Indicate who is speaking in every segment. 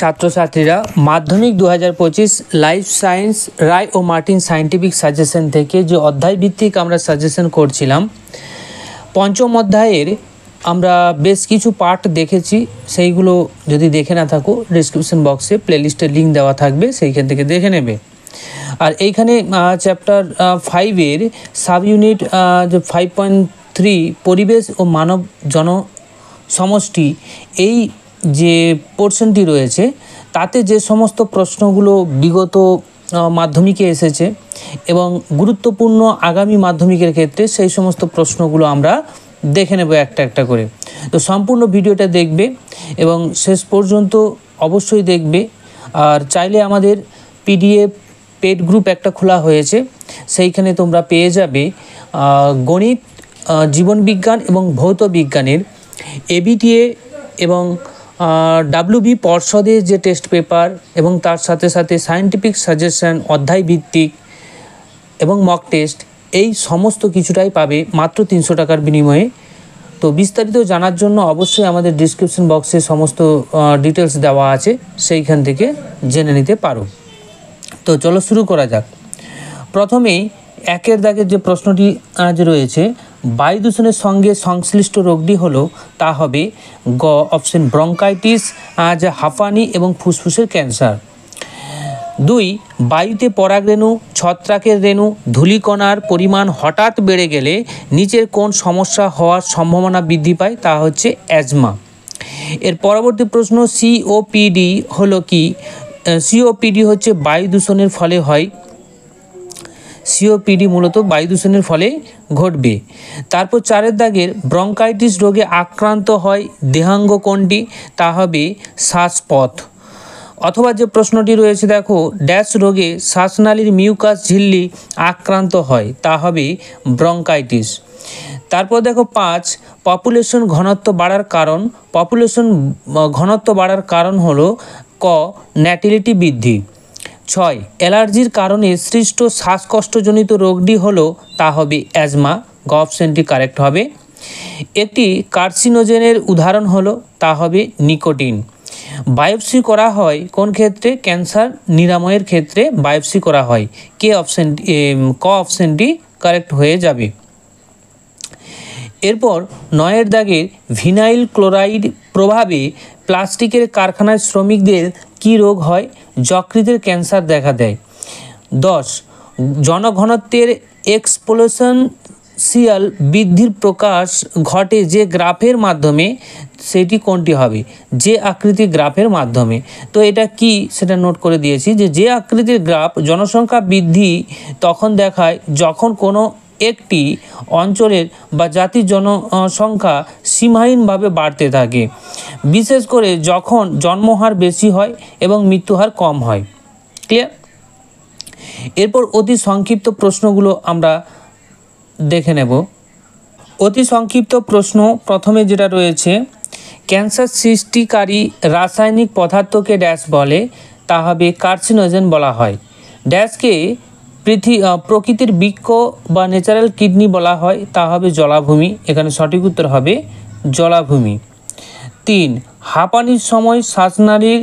Speaker 1: ছাত্রছাত্রীরা মাধ্যমিক দু হাজার পঁচিশ লাইফ সায়েন্স রায় ও মার্টিন সায়েন্টিফিক সাজেশন থেকে যে অধ্যায় ভিত্তিক আমরা সাজেশন করছিলাম পঞ্চম অধ্যায়ের আমরা বেশ কিছু পার্ট দেখেছি সেইগুলো যদি দেখে না থাকো ডিসক্রিপশন বক্সে প্লেলিস্টের লিঙ্ক দেওয়া থাকবে সেইখান থেকে দেখে নেবে আর এইখানে চ্যাপ্টার ফাইভের সাব ইউনিট যে ফাইভ পয়েন্ট থ্রি পরিবেশ ও মানব জন সমষ্টি এই যে পোর্শনটি রয়েছে তাতে যে সমস্ত প্রশ্নগুলো বিগত মাধ্যমিকে এসেছে এবং গুরুত্বপূর্ণ আগামী মাধ্যমিকের ক্ষেত্রে সেই সমস্ত প্রশ্নগুলো আমরা দেখে নেব একটা একটা করে তো সম্পূর্ণ ভিডিওটা দেখবে এবং শেষ পর্যন্ত অবশ্যই দেখবে আর চাইলে আমাদের পিডিএফ পেড গ্রুপ একটা খোলা হয়েছে সেইখানে তোমরা পেয়ে যাবে গণিত জীবনবিজ্ঞান এবং ভৌত বিজ্ঞানের এবিটিএ এবং ডাব্লিউবি পর্ষদের যে টেস্ট পেপার এবং তার সাথে সাথে সায়েন্টিফিক সাজেশন অধ্যায় ভিত্তিক এবং মক টেস্ট এই সমস্ত কিছুটাই পাবে মাত্র তিনশো টাকার বিনিময়ে তো বিস্তারিত জানার জন্য অবশ্যই আমাদের ডিসক্রিপশন বক্সে সমস্ত ডিটেলস দেওয়া আছে সেইখান থেকে জেনে নিতে পারো তো চলো শুরু করা যাক প্রথমেই একের দাগের যে প্রশ্নটি আজ রয়েছে বায়ু দূষণের সঙ্গে সংশ্লিষ্ট রোগটি হলো তা হবে গ অপশন ব্রঙ্কাইটিস আজ হাঁফানি এবং ফুসফুসের ক্যান্সার দুই বায়ুতে পরাগরেণু ছত্রাকের রেণু ধূলিকণার পরিমাণ হঠাৎ বেড়ে গেলে নিচের কোন সমস্যা হওয়ার সম্ভাবনা বৃদ্ধি পায় তা হচ্ছে অ্যাজমা এর পরবর্তী প্রশ্ন সিওপিডি হলো কি সিওপিডি হচ্ছে বায়ু দূষণের ফলে হয় সিওপিডি মূলত বায়ু দূষণের ফলে ঘটবে তারপর চারের দাগের ব্রঙ্কাইটিস রোগে আক্রান্ত হয় দেহাঙ্গ কোনটি তা হবে শ্বাসপথ অথবা যে প্রশ্নটি রয়েছে দেখো ড্যাশ রোগে শ্বাসনালীর মিউকাস ঝিল্লি আক্রান্ত হয় তা হবে ব্রঙ্কাইটিস তারপর দেখো পাঁচ পপুলেশন ঘনত্ব বাড়ার কারণ পপুলেশন ঘনত্ব বাড়ার কারণ হলো ক ন্যাটিলিটি বৃদ্ধি ছয় অ্যালার্জির কারণে সৃষ্ট শ্বাসকষ্টজনিত রোগটি হলো তা হবে অ্যাজমা গপশনটি কারেক্ট হবে একটি কার্সিনোজেনের উদাহরণ হলো তা হবে নিকোটিন বায়োপসি করা হয় কোন ক্ষেত্রে ক্যান্সার নিরাময়ের ক্ষেত্রে বায়োপসি করা হয় কে অপশন ক অপশনটি কারেক্ট হয়ে যাবে এরপর নয়ের দাগের ভিনাইল ক্লোরাইড প্রভাবে প্লাস্টিকের কারখানায় শ্রমিকদের কি রোগ হয় যকৃতের ক্যান্সার দেখা দেয় দশ জনঘনত্বের এক্সপ্লোশন সিয়াল বৃদ্ধির প্রকাশ ঘটে যে গ্রাফের মাধ্যমে সেটি কোনটি হবে যে আকৃতি গ্রাফের মাধ্যমে তো এটা কি সেটা নোট করে দিয়েছি যে যে আকৃতির গ্রাফ জনসংখ্যা বৃদ্ধি তখন দেখায় যখন কোনো একটি অঞ্চলের বা জাতির জনসংখ্যা সীমাহীনভাবে বাড়তে থাকে বিশেষ করে যখন জন্মহার বেশি হয় এবং মৃত্যুহার কম হয় ক্লিয়ার এরপর অতি সংক্ষিপ্ত প্রশ্নগুলো আমরা দেখে নেব অতি সংক্ষিপ্ত প্রশ্ন প্রথমে যেটা রয়েছে ক্যান্সার সৃষ্টিকারী রাসায়নিক পদার্থকে ড্যাশ বলে তা হবে কার্সিনোজেন বলা হয় ড্যাশকে পৃথিবী প্রকৃতির বৃক্ষ বা ন্যাচারাল কিডনি বলা হয় তা হবে জলাভূমি এখানে সঠিক উত্তর হবে জলাভূমি তিন হাঁপানির সময় শ্বাসনালীর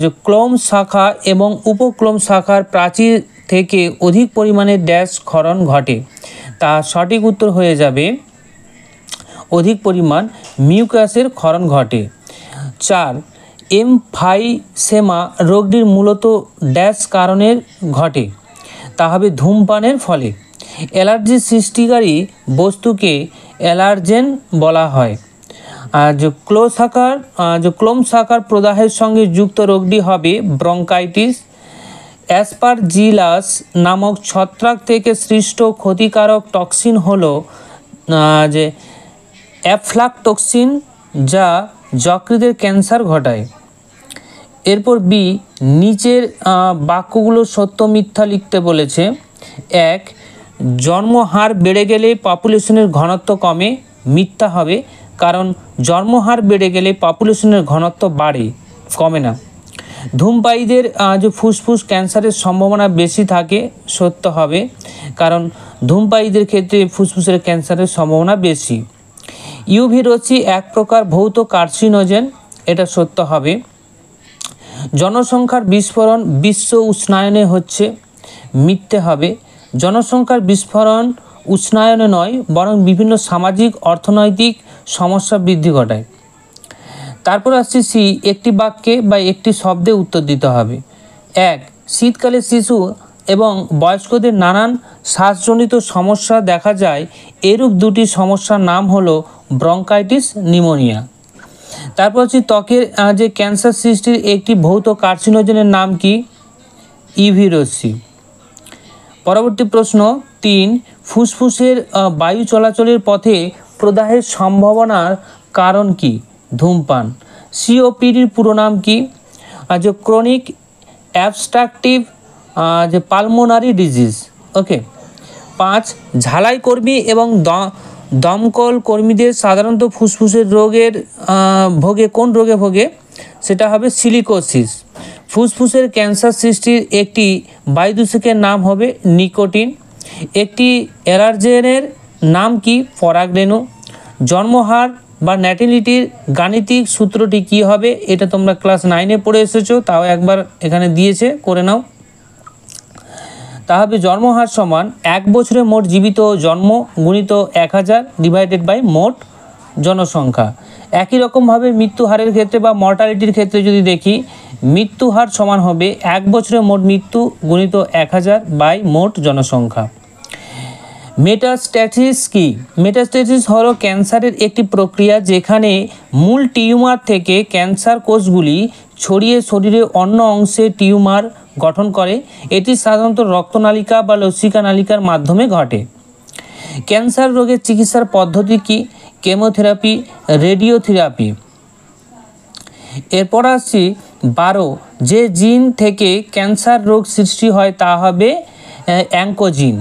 Speaker 1: যে ক্লোম শাখা এবং উপক্লোম শাখার প্রাচীর থেকে অধিক পরিমাণে ড্যাশ ক্ষরণ ঘটে তা সঠিক উত্তর হয়ে যাবে অধিক পরিমাণ মিউকাসের ক্ষরণ ঘটে চার এমফাইসেমা রোগটির মূলত ড্যাশ কারণের ঘটে তা হবে ধূমপানের ফলে অ্যালার্জি সৃষ্টিকারী বস্তুকে অ্যালার্জেন বলা হয় আর যে ক্লোসাকার যে ক্লোমসাকার প্রদাহের সঙ্গে যুক্ত রোগটি হবে ব্রঙ্কাইটিস অ্যাসপারজিলাস নামক ছত্রাক থেকে সৃষ্ট ক্ষতিকারক টক্সিন হলো যে অ্যাফ্লাকটক্সিন যা যকৃতের ক্যান্সার ঘটায় এরপর বি নিচের বাক্যগুলো সত্য মিথ্যা লিখতে বলেছে এক জন্মহার বেড়ে গেলে পপুলেশনের ঘনত্ব কমে মিথ্যা হবে কারণ জন্মহার বেড়ে গেলে পপুলেশনের ঘনত্ব বাড়ে কমে না ধূমপায়ীদের যে ফুসফুস ক্যান্সারের সম্ভাবনা বেশি থাকে সত্য হবে কারণ ধূমপায়ীদের ক্ষেত্রে ফুসফুসের ক্যান্সারের সম্ভাবনা বেশি ইউভি রচি এক প্রকার ভৌত কার্সিনোজেন এটা সত্য হবে জনসংখ্যার বিস্ফোরণ বিশ্ব উষ্ণায়নে হচ্ছে মিটতে হবে জনসংখ্যার বিস্ফোরণ উষ্ণায়নে নয় বরং বিভিন্ন সামাজিক অর্থনৈতিক সমস্যা বৃদ্ধি ঘটায় তারপর আসছে সি একটি বাক্যে বা একটি শব্দে উত্তর দিতে হবে এক শীতকালে শিশু এবং বয়স্কদের নানান শ্বাসজনিত সমস্যা দেখা যায় এরূপ দুটি সমস্যার নাম হলো ব্রঙ্কাইটিস নিমোনিয়া তারপর হচ্ছে ত্বকের যে ক্যান্সার সৃষ্টির একটি ভৌত কার্সিনোজেনের নাম কি ইভিরোসি পরবর্তী প্রশ্ন তিন ফুসফুসের বায়ু চলাচলের পথে প্রদাহের সম্ভাবনার কারণ কি ধূমপান সিওপিডির পুরো নাম কি যে ক্রনিক অ্যাবস্ট্রাকটিভ যে পালমোনারি ডিজিজ ওকে পাঁচ ঝালাই কর্মী এবং দমকল কর্মীদের সাধারণত ফুসফুসের রোগের ভোগে কোন রোগে ভোগে সেটা হবে সিলিকোসিস ফুসফুসের ক্যান্সার সৃষ্টির একটি বায়ুদূষকের নাম হবে নিকোটিন একটি অ্যালার্জেনের নাম কি পরাগরেণু জন্মহার বা ন্যাটিলিটির গাণিতিক সূত্রটি কি হবে এটা তোমরা ক্লাস নাইনে পড়ে এসেছো তাও একবার এখানে দিয়েছে করে নাও তাহলে জন্মহার সমান এক বছরে মোট জীবিত জন্ম গুণিত এক হাজার ডিভাইডেড বাই মোট জনসংখ্যা একই রকমভাবে মৃত্যু হারের ক্ষেত্রে বা মর্টালিটির ক্ষেত্রে যদি দেখি মৃত্যু হার সমান হবে এক বছরে মোট মৃত্যু গুণিত এক হাজার বাই মোট জনসংখ্যা মেটাস্ট্যাটিস কি মেটাস্ট্যাটিস হলো ক্যান্সারের একটি প্রক্রিয়া যেখানে মূল টিউমার থেকে ক্যান্সার কোষগুলি ছড়িয়ে শরীরে অন্য অংশে টিউমার গঠন করে এটি সাধারণত রক্তনালিকা বা লসিকা নালিকার মাধ্যমে ঘটে ক্যান্সার রোগের চিকিৎসার পদ্ধতি কি কেমোথেরাপি রেডিওথেরাপি এরপর আসছি বারো যে জিন থেকে ক্যান্সার রোগ সৃষ্টি হয় তা হবে অ্যাঙ্কোজিন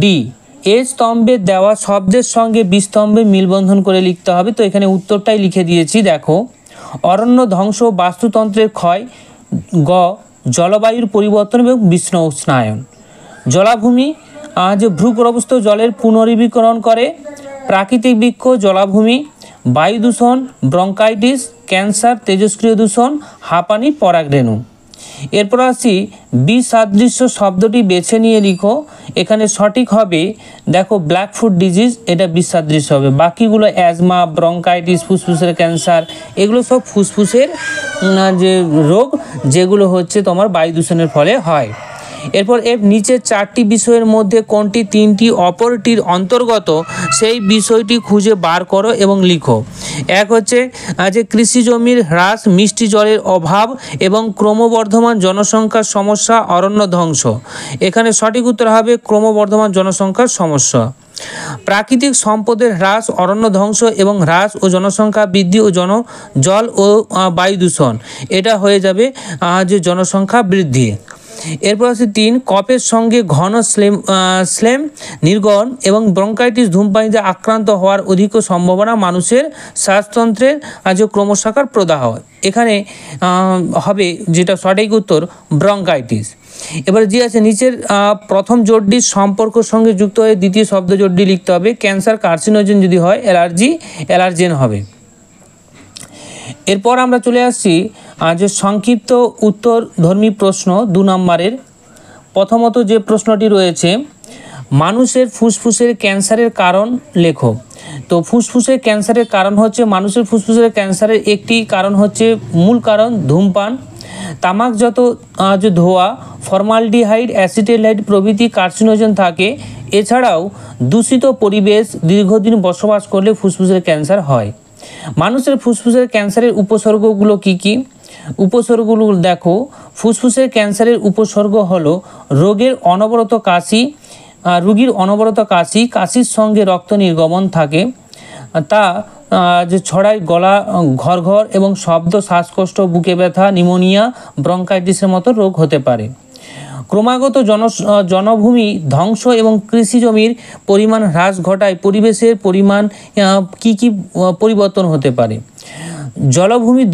Speaker 1: ডি এ স্তম্ভে দেওয়া শব্দের সঙ্গে বিস্তম্ভে মিলবন্ধন করে লিখতে হবে তো এখানে উত্তরটাই লিখে দিয়েছি দেখো অরণ্য ধ্বংস বাস্তুতন্ত্রের ক্ষয় গ জলবায়ুর পরিবর্তন এবং বিষ্ণ উষ্ণায়ন জলাভূমি যে ভূগর্ভস্থ জলের পুনর্বীকরণ করে প্রাকৃতিক বৃক্ষ জলাভূমি বায়ু দূষণ ব্রঙ্কাইটিস ক্যান্সার তেজস্ক্রিয় দূষণ হাঁপানি পরাগরেণু এরপর আসি বিসাদৃশ্য শব্দটি বেছে নিয়ে লিখো এখানে সঠিক হবে দেখো ব্ল্যাক ফুড ডিজিজ এটা বিসাদৃশ্য হবে বাকিগুলো অ্যাজমা ব্রঙ্কাইটিস ফুসফুসের ক্যান্সার এগুলো সব ফুসফুসের যে রোগ যেগুলো হচ্ছে তোমার বায়ু দূষণের ফলে হয় এরপর এর নিচে চারটি বিষয়ের মধ্যে কোনটি তিনটি অপরটির অন্তর্গত সেই বিষয়টি খুঁজে বার করো এবং লিখো এক হচ্ছে যে কৃষি জমির হ্রাস মিষ্টি জলের অভাব এবং ক্রমবর্ধমান জনসংখ্যার সমস্যা অরণ্য ধ্বংস এখানে সঠিক উত্তর হবে ক্রমবর্ধমান জনসংখ্যার সমস্যা প্রাকৃতিক সম্পদের হ্রাস অরণ্য ধ্বংস এবং হ্রাস ও জনসংখ্যা বৃদ্ধি ও জন জল ও বায়ু দূষণ এটা হয়ে যাবে যে জনসংখ্যা বৃদ্ধি এরপর আছে তিন কফের সঙ্গে ঘন স্লেম স্লেম নির্গম এবং ব্রঙ্কাইটিস ধূমপানিতে আক্রান্ত হওয়ার অধিক সম্ভাবনা মানুষের শ্বাসতন্ত্রের আজ ক্রমশাকার প্রদাহ এখানে হবে যেটা সঠিক উত্তর ব্রঙ্কাইটিস এবার যে আছে নিচের প্রথম জোটটির সম্পর্ক সঙ্গে যুক্ত হয়ে দ্বিতীয় শব্দ জোটটি লিখতে হবে ক্যান্সার কার্সিনোজেন যদি হয় অ্যালার্জি অ্যালার্জেন হবে এরপর আমরা চলে আসছি আজ সংক্ষিপ্ত উত্তর ধর্মী প্রশ্ন দু নম্বরের প্রথমত যে প্রশ্নটি রয়েছে মানুষের ফুসফুসের ক্যান্সারের কারণ লেখো তো ফুসফুসের ক্যান্সারের কারণ হচ্ছে মানুষের ফুসফুসের ক্যান্সারের একটি কারণ হচ্ছে মূল কারণ ধূমপান তামাক যত আজ ধোয়া ফর্মালডিহাইড অ্যাসিটেলাইড প্রভৃতি কার্সিনোজেন থাকে এছাড়াও দূষিত পরিবেশ দীর্ঘদিন বসবাস করলে ফুসফুসের ক্যান্সার হয় মানুষের ফুসফুসের ক্যান্সারের উপসর্গগুলো কি কী উপসর্গগুলো দেখো ফুসফুসের ক্যান্সারের উপসর্গ হলো রোগের অনবরত কাশি রুগীর অনবরত কাশি কাশির সঙ্গে রক্ত নির্গমন থাকে তা যে ছড়ায় গলা ঘর ঘর এবং শব্দ শ্বাসকষ্ট বুকে ব্যথা নিমোনিয়া ব্রঙ্কাইটিসের মতো রোগ হতে পারে ক্রমাগত জন জনভূমি ধ্বংস এবং কৃষি জমির পরিমাণ হ্রাস ঘটায় পরিবেশের পরিমাণ কি কি পরিবর্তন হতে পারে জলভূমি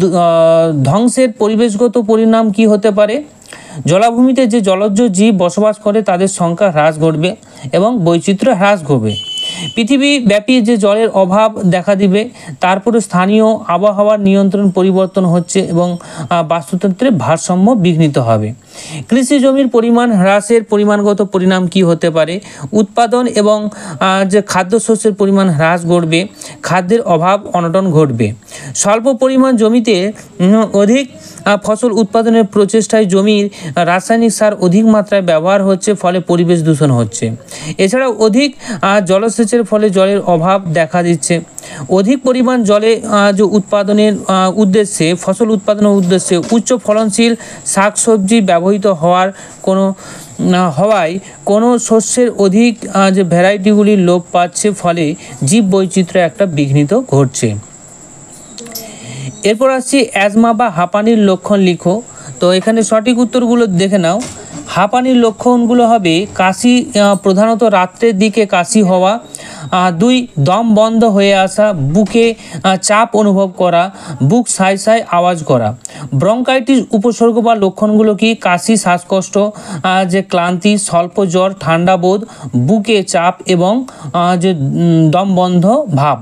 Speaker 1: ধ্বংসের পরিবেশগত পরিণাম কি হতে পারে জলাভূমিতে যে জলজ জীব বসবাস করে তাদের সংখ্যা হ্রাস ঘটবে এবং বৈচিত্র্য হ্রাস ঘটবে পৃথিবীব্যাপী যে জলের অভাব দেখা দিবে তারপরে স্থানীয় আবহাওয়ার নিয়ন্ত্রণ পরিবর্তন হচ্ছে এবং বাস্তুতন্ত্রে ভারসাম্য বিঘ্নিত হবে কৃষি জমির পরিমাণ হ্রাসের পরিমাণগত পরিণাম কি হতে পারে উৎপাদন এবং যে খাদ্যশস্যের পরিমাণ হ্রাস ঘটবে খাদ্যের অভাব অনটন ঘটবে স্বল্প পরিমাণ জমিতে অধিক ফসল উৎপাদনের প্রচেষ্টায় জমির রাসায়নিক সার অধিক মাত্রায় ব্যবহার হচ্ছে ফলে পরিবেশ দূষণ হচ্ছে এছাড়াও অধিক জলসেচের ফলে জলের অভাব দেখা দিচ্ছে অধিক পরিমাণ জলে যে উৎপাদনের উদ্দেশ্যে ফসল উৎপাদনের উদ্দেশ্যে উচ্চ ফলনশীল শাকসবজি ব্যবহার ব্যবহৃত হওয়ার কোনো হওয়ায় কোনো শস্যের অধিক যে ভ্যারাইটিগুলি লোপ পাচ্ছে ফলে জীব বৈচিত্র্য একটা বিঘ্নিত ঘটছে এরপর আসছি অ্যাজমা বা হাঁপানির লক্ষণ লিখো তো এখানে সঠিক উত্তরগুলো দেখে নাও হাঁপানির লক্ষণগুলো হবে কাশি প্রধানত রাত্রের দিকে কাশি হওয়া দুই দম বন্ধ হয়ে আসা বুকে চাপ অনুভব করা বুক সাই সাই আওয়াজ করা ব্রঙ্কাইটিস উপসর্গ বা লক্ষণগুলো কি কাশি শ্বাসকষ্ট যে ক্লান্তি স্বল্প জ্বর ঠান্ডা বোধ বুকে চাপ এবং যে দম বন্ধ ভাব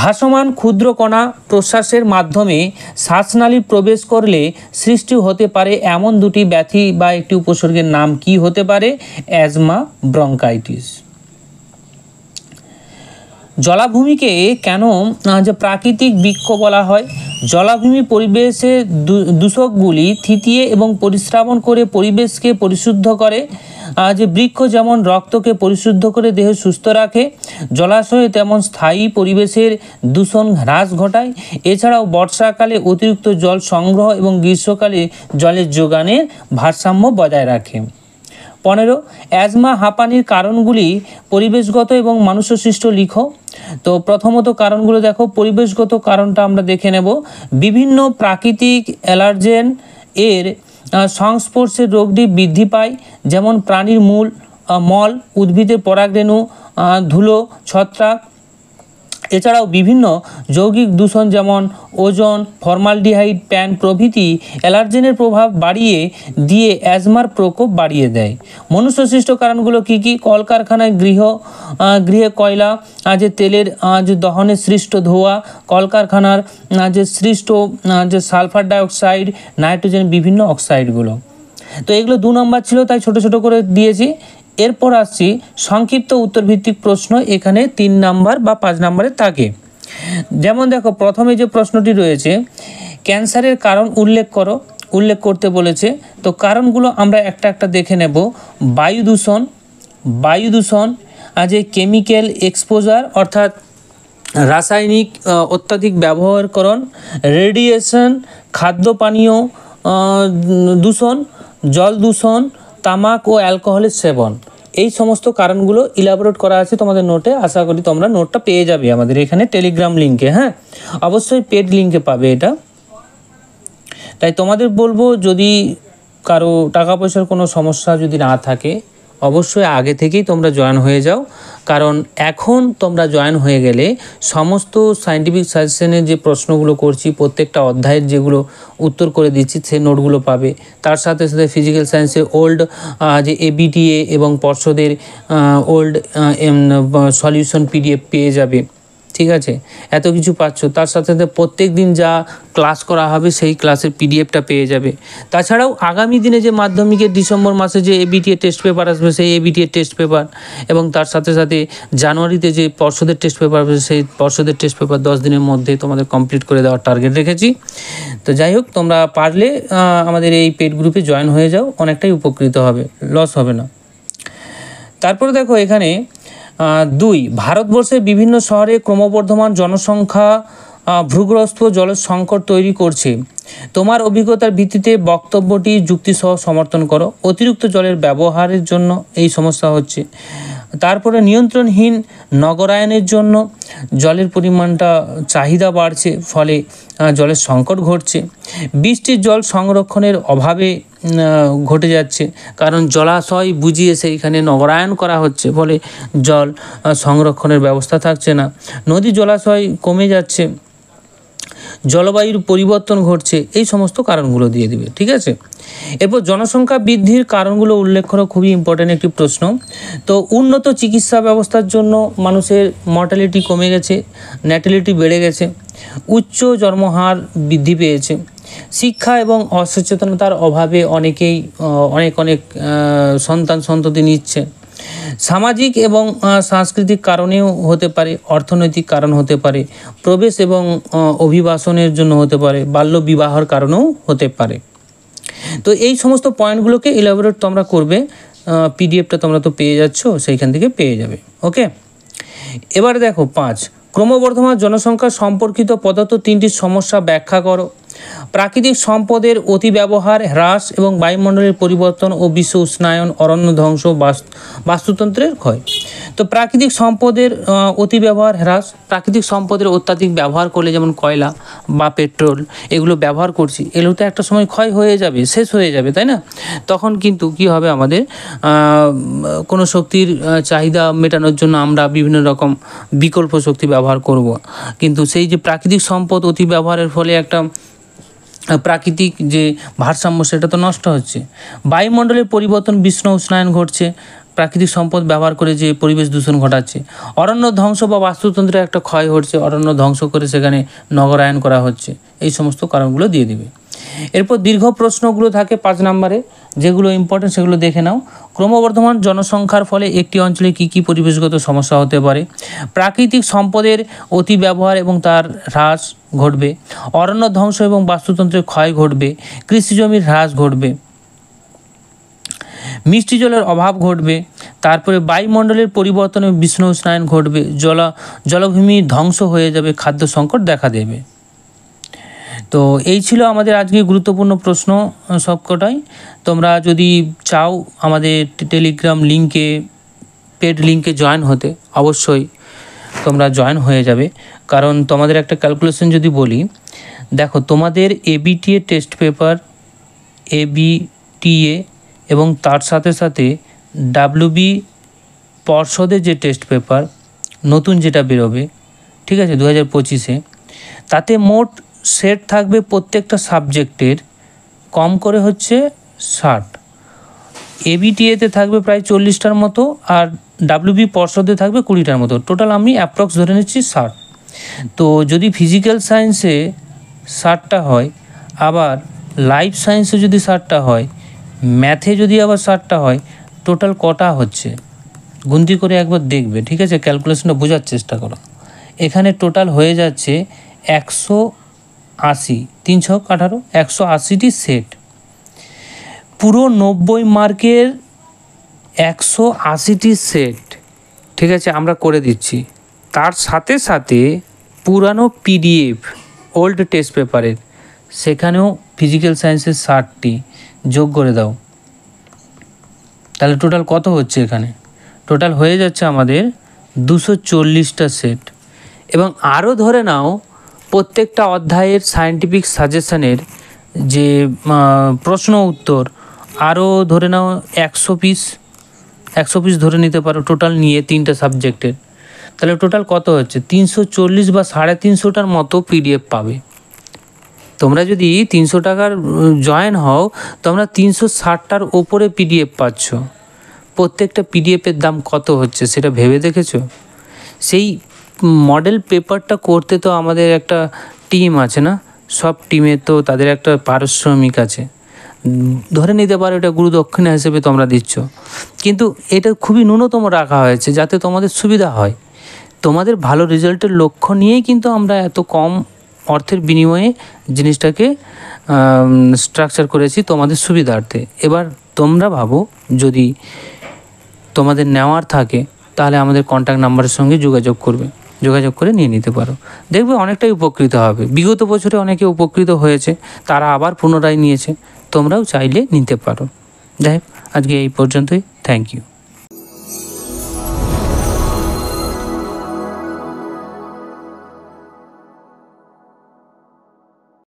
Speaker 1: ভাসমান ক্ষুদ্র কণা প্রশ্বাসের মাধ্যমে শ্বাসনালী প্রবেশ করলে সৃষ্টি হতে পারে এমন দুটি ব্যাথি বা একটি উপসর্গের নাম কি হতে পারে অ্যাজমা ব্রঙ্কাইটিস জলাভূমিকে কেন যে প্রাকৃতিক বৃক্ষ বলা হয় জলাভূমি পরিবেশে দূষকগুলি থিতিয়ে এবং পরিশ্রাবণ করে পরিবেশকে পরিশুদ্ধ করে যে বৃক্ষ যেমন রক্তকে পরিশুদ্ধ করে দেহ সুস্থ রাখে জলাশয়ে তেমন স্থায়ী পরিবেশের দূষণ হ্রাস ঘটায় এছাড়াও বর্ষাকালে অতিরিক্ত জল সংগ্রহ এবং গ্রীষ্মকালে জলের যোগানের ভারসাম্য বজায় রাখে পনেরো অ্যাজমা হাঁপানির কারণগুলি পরিবেশগত এবং মানুষসৃষ্ট লিখো তো প্রথমত কারণগুলো দেখো পরিবেশগত কারণটা আমরা দেখে নেব বিভিন্ন প্রাকৃতিক অ্যালার্জেন এর সংস্পর্শে রোগটি বৃদ্ধি পায় যেমন প্রাণীর মূল মল উদ্ভিদের পরাগরেণু ধুলো ছত্রাক এছাড়াও বিভিন্ন যৌগিক দূষণ যেমন ওজন ফরমালডিহাইড প্যান প্রভৃতি অ্যালার্জেনের প্রভাব বাড়িয়ে দিয়ে অ্যাজমার প্রকোপ বাড়িয়ে দেয় মনুষ্যসৃষ্ট কারণগুলো কি কি কলকারখানায় গৃহ গৃহে কয়লা যে তেলের যে দহনের সৃষ্ট ধোয়া কলকারখানার যে সৃষ্ট যে সালফার ডাইঅক্সাইড নাইট্রোজেন বিভিন্ন অক্সাইডগুলো তো এগুলো দু নম্বর ছিল তাই ছোট ছোট করে দিয়েছি এরপর আসছি সংক্ষিপ্ত উত্তরভিত্তিক প্রশ্ন এখানে তিন নাম্বার বা পাঁচ নাম্বারে থাকে যেমন দেখো প্রথমে যে প্রশ্নটি রয়েছে ক্যান্সারের কারণ উল্লেখ করো উল্লেখ করতে বলেছে তো কারণগুলো আমরা একটা একটা দেখে নেব বায়ু দূষণ বায়ু দূষণ আজ যে কেমিক্যাল এক্সপোজার অর্থাৎ রাসায়নিক অত্যাধিক ব্যবহারকরণ রেডিয়েশন খাদ্য পানীয় দূষণ জল দূষণ তামাক ও অ্যালকোহলের সেবন এই সমস্ত কারণগুলো ইলাবোরেট করা আছে তোমাদের নোটে আশা করি তোমরা নোটটা পেয়ে যাবে আমাদের এখানে টেলিগ্রাম লিঙ্কে হ্যাঁ অবশ্যই পেড লিঙ্কে পাবে এটা তাই তোমাদের বলবো যদি কারো টাকা পয়সার কোনো সমস্যা যদি না থাকে অবশ্যই আগে থেকেই তোমরা জয়েন হয়ে যাও কারণ এখন তোমরা জয়েন হয়ে গেলে সমস্ত সায়েন্টিফিক সাজেশনের যে প্রশ্নগুলো করছি প্রত্যেকটা অধ্যায়ের যেগুলো উত্তর করে দিচ্ছি সে নোটগুলো পাবে তার সাথে সাথে ফিজিক্যাল সায়েন্সে ওল্ড যে এবিডিএ এবং পর্ষদের ওল্ড সলিউশন পিডিএফ পেয়ে যাবে ঠিক আছে এত কিছু পাচ্ছ তার সাথে সাথে প্রত্যেক দিন যা ক্লাস করা হবে সেই ক্লাসের পিডিএফটা পেয়ে যাবে তাছাড়াও আগামী দিনে যে মাধ্যমিকের ডিসেম্বর মাসে যে এবিটিএ টেস্ট পেপার আসবে সেই এবিটিএ টেস্ট পেপার এবং তার সাথে সাথে জানুয়ারিতে যে পর্ষদের টেস্ট পেপার আসবে সেই পর্ষদের টেস্ট পেপার দশ দিনের মধ্যে তোমাদের কমপ্লিট করে দেওয়ার টার্গেট রেখেছি তো যাই হোক তোমরা পারলে আমাদের এই পেড গ্রুপে জয়েন হয়ে যাও অনেকটাই উপকৃত হবে লস হবে না তারপরে দেখো এখানে দুই ভারতবর্ষের বিভিন্ন শহরে ক্রমবর্ধমান জনসংখ্যা ভূগ্রস্ত জল সংকট তৈরি করছে তোমার অভিজ্ঞতার ভিত্তিতে বক্তব্যটি যুক্তিসহ সমর্থন করো অতিরিক্ত জলের ব্যবহারের জন্য এই সমস্যা হচ্ছে তারপরে নিয়ন্ত্রণহীন নগরায়নের জন্য জলের পরিমাণটা চাহিদা বাড়ছে ফলে জলের সংকট ঘটছে বৃষ্টির জল সংরক্ষণের অভাবে ঘটে যাচ্ছে কারণ জলাশয় বুঝিয়ে সেইখানে নগরায়ন করা হচ্ছে ফলে জল সংরক্ষণের ব্যবস্থা থাকছে না নদী জলাশয় কমে যাচ্ছে জলবায়ুর পরিবর্তন ঘটছে এই সমস্ত কারণগুলো দিয়ে দিবে ঠিক আছে এরপর জনসংখ্যা বৃদ্ধির কারণগুলো উল্লেখ করা খুবই ইম্পর্টেন্ট একটি প্রশ্ন তো উন্নত চিকিৎসা ব্যবস্থার জন্য মানুষের মর্টালিটি কমে গেছে ন্যাটালিটি বেড়ে গেছে উচ্চ জন্মহার বৃদ্ধি পেয়েছে শিক্ষা এবং অসচেতনতার অভাবে অনেকেই অনেক অনেক সন্তান সন্ততি নিচ্ছে সামাজিক এবং সাংস্কৃতিক কারণেও হতে পারে অর্থনৈতিক কারণ হতে পারে প্রবেশ এবং অভিবাসনের জন্য হতে পারে বাল্য বিবাহর কারণেও হতে পারে তো এই সমস্ত পয়েন্টগুলোকে ইলাবোরেট তোমরা করবে পিডিএফটা তোমরা তো পেয়ে যাচ্ছ সেইখান থেকে পেয়ে যাবে ওকে এবার দেখো পাঁচ ক্রমবর্ধমান জনসংখ্যা সম্পর্কিত পদার্থ তিনটি সমস্যা ব্যাখ্যা করো প্রাকৃতিক সম্পদের অতিব্যবহার হ্রাস এবং বায়ুমণ্ডলের পরিবর্তন ও বিশ্ব উষ্ণায়ন অরণ্য ধ্বংস বাস্তুতন্ত্রের ক্ষয় তো প্রাকৃতিক সম্পদের অতিব্যবহার হ্রাস প্রাকৃতিক সম্পদের অত্যাধিক ব্যবহার করলে যেমন কয়লা বা পেট্রোল এগুলো ব্যবহার করছি এগুলো তো একটা সময় ক্ষয় হয়ে যাবে শেষ হয়ে যাবে তাই না তখন কিন্তু কি হবে আমাদের কোনো শক্তির চাহিদা মেটানোর জন্য আমরা বিভিন্ন রকম বিকল্প শক্তি ব্যবহার করব কিন্তু সেই যে প্রাকৃতিক সম্পদ অতি ব্যবহারের ফলে একটা প্রাকৃতিক যে ভারসাম্য সেটা তো নষ্ট হচ্ছে বায়ুমণ্ডলের পরিবর্তন বিষ্ণু উষ্ণায়ন ঘটছে প্রাকৃতিক সম্পদ ব্যবহার করে যে পরিবেশ দূষণ ঘটাচ্ছে অরণ্য ধ্বংস বা বাস্তুতন্ত্রের একটা ক্ষয় ঘটছে অরণ্য ধ্বংস করে সেখানে নগরায়ন করা হচ্ছে এই সমস্ত কারণগুলো দিয়ে দিবে এরপর দীর্ঘ প্রশ্নগুলো থাকে পাঁচ নম্বরে যেগুলো ইম্পর্টেন্ট সেগুলো দেখে নাও ক্রমবর্ধমান জনসংখ্যার ফলে একটি অঞ্চলে কি কি পরিবেশগত সমস্যা হতে পারে প্রাকৃতিক সম্পদের অতি ব্যবহার এবং তার হ্রাস ঘটবে অরণ্য ধ্বংস এবং বাস্তুতন্ত্রের ক্ষয় ঘটবে কৃষিজমির হ্রাস ঘটবে মিষ্টি জলের অভাব ঘটবে তারপরে বায়ুমণ্ডলের পরিবর্তনে বিষ্ণু স্নায়ন ঘটবে জল জলভূমি ধ্বংস হয়ে যাবে খাদ্য সংকট দেখা দেবে তো এই ছিল আমাদের আজকে গুরুত্বপূর্ণ প্রশ্ন সবকটাই তোমরা যদি চাও আমাদের টেলিগ্রাম লিঙ্কে পেড লিঙ্কে জয়েন হতে অবশ্যই তোমরা জয়েন হয়ে যাবে কারণ তোমাদের একটা ক্যালকুলেশন যদি বলি দেখো তোমাদের এবিটিএ টেস্ট পেপার এবিটিএ এবং তার সাথে সাথে ডাব্লুবি পর্ষদের যে টেস্ট পেপার নতুন যেটা বেরোবে ঠিক আছে দু হাজার পঁচিশে তাতে মোট সেট থাকবে প্রত্যেকটা সাবজেক্টের কম করে হচ্ছে ষাট এবিটিএতে থাকবে প্রায় চল্লিশটার মতো আর ডাব্লিউবি পর্ষদে থাকবে কুড়িটার মতো টোটাল আমি অ্যাপ্রক্স ধরে নিচ্ছি ষাট তো যদি ফিজিক্যাল সায়েন্সে ষাটটা হয় আবার লাইফ সায়েন্সে যদি ষাটটা হয় ম্যাথে যদি আবার ষাটটা হয় টোটাল কটা হচ্ছে গুনতি করে একবার দেখবে ঠিক আছে ক্যালকুলেশনটা বোঝার চেষ্টা করো এখানে টোটাল হয়ে যাচ্ছে একশো আশি তিন ছ আঠারো একশো আশিটি সেট পুরো নব্বই মার্কের একশো আশিটি সেট ঠিক আছে আমরা করে দিচ্ছি তার সাথে সাথে পুরানো পিডিএফ ওল্ড টেস্ট পেপারের সেখানেও ফিজিক্যাল সায়েন্সের ষাটটি যোগ করে দাও তাহলে টোটাল কত হচ্ছে এখানে টোটাল হয়ে যাচ্ছে আমাদের দুশো চল্লিশটা সেট এবং আরও ধরে নাও প্রত্যেকটা অধ্যায়ের সায়েন্টিফিক সাজেশানের যে প্রশ্ন উত্তর আরও ধরে নাও একশো পিস একশো পিস ধরে নিতে পারো টোটাল নিয়ে তিনটা সাবজেক্টের তাহলে টোটাল কত হচ্ছে তিনশো চল্লিশ বা সাড়ে তিনশোটার মতো পিডিএফ পাবে তোমরা যদি তিনশো টাকার জয়েন হও তোমরা তিনশো ষাটটার ওপরে পিডিএফ পাচ্ছ প্রত্যেকটা পিডিএফের দাম কত হচ্ছে সেটা ভেবে দেখেছো সেই মডেল পেপারটা করতে তো আমাদের একটা টিম আছে না সব টিমে তো তাদের একটা পারিশ্রমিক আছে ধরে নিতে পারো এটা গুরুদক্ষিণা হিসেবে তোমরা দিচ্ছ কিন্তু এটা খুবই ন্যূনতম রাখা হয়েছে যাতে তোমাদের সুবিধা হয় তোমাদের ভালো রেজাল্টের লক্ষ্য নিয়েই কিন্তু আমরা এত কম অর্থের বিনিময়ে জিনিসটাকে স্ট্রাকচার করেছি তোমাদের সুবিধার্থে এবার তোমরা ভাবো যদি তোমাদের নেওয়ার থাকে তাহলে আমাদের কন্ট্যাক্ট নাম্বারের সঙ্গে যোগাযোগ করবে যোগাযোগ করে নিয়ে নিতে পারো দেখবে অনেকটাই উপকৃত হবে বিগত বছরে অনেকে উপকৃত হয়েছে তারা আবার পুনরায় নিয়েছে তোমরাও চাইলে নিতে পারো যাই আজকে এই পর্যন্তই থ্যাংক ইউ